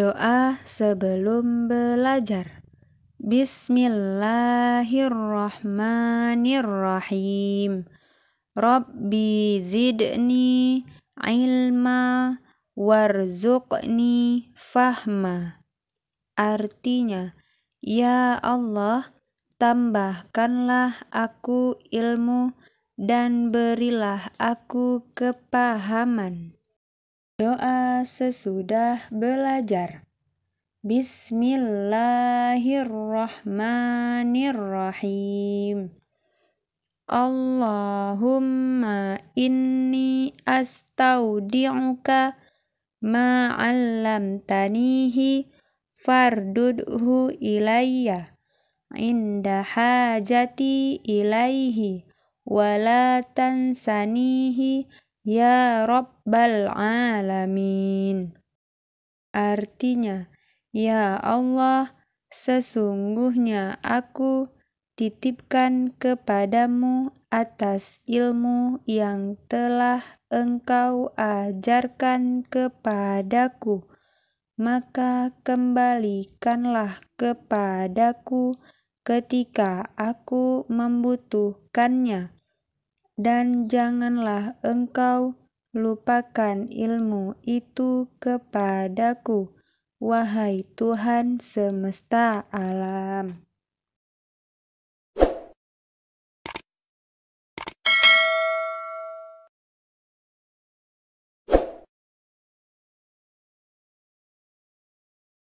Doa sebelum belajar. Bismillahirrahmanirrahim. Rabbi zidni ilma warzuqni fahma. Artinya, Ya Allah, tambahkanlah aku ilmu dan berilah aku kepahaman. Doa sesudah belajar. Bismillahirrahmanirrahim. Allahumma inni astaudi'uka ma'allamtanihi fardudhu ilayya inda hajati ilaihi wala tansanihi Ya Rabbal Alamin. Artinya, Ya Allah, sesungguhnya aku titipkan kepadamu atas ilmu yang telah engkau ajarkan kepadaku. Maka kembalikanlah kepadaku ketika aku membutuhkannya dan janganlah engkau lupakan ilmu itu kepadaku, wahai Tuhan semesta alam.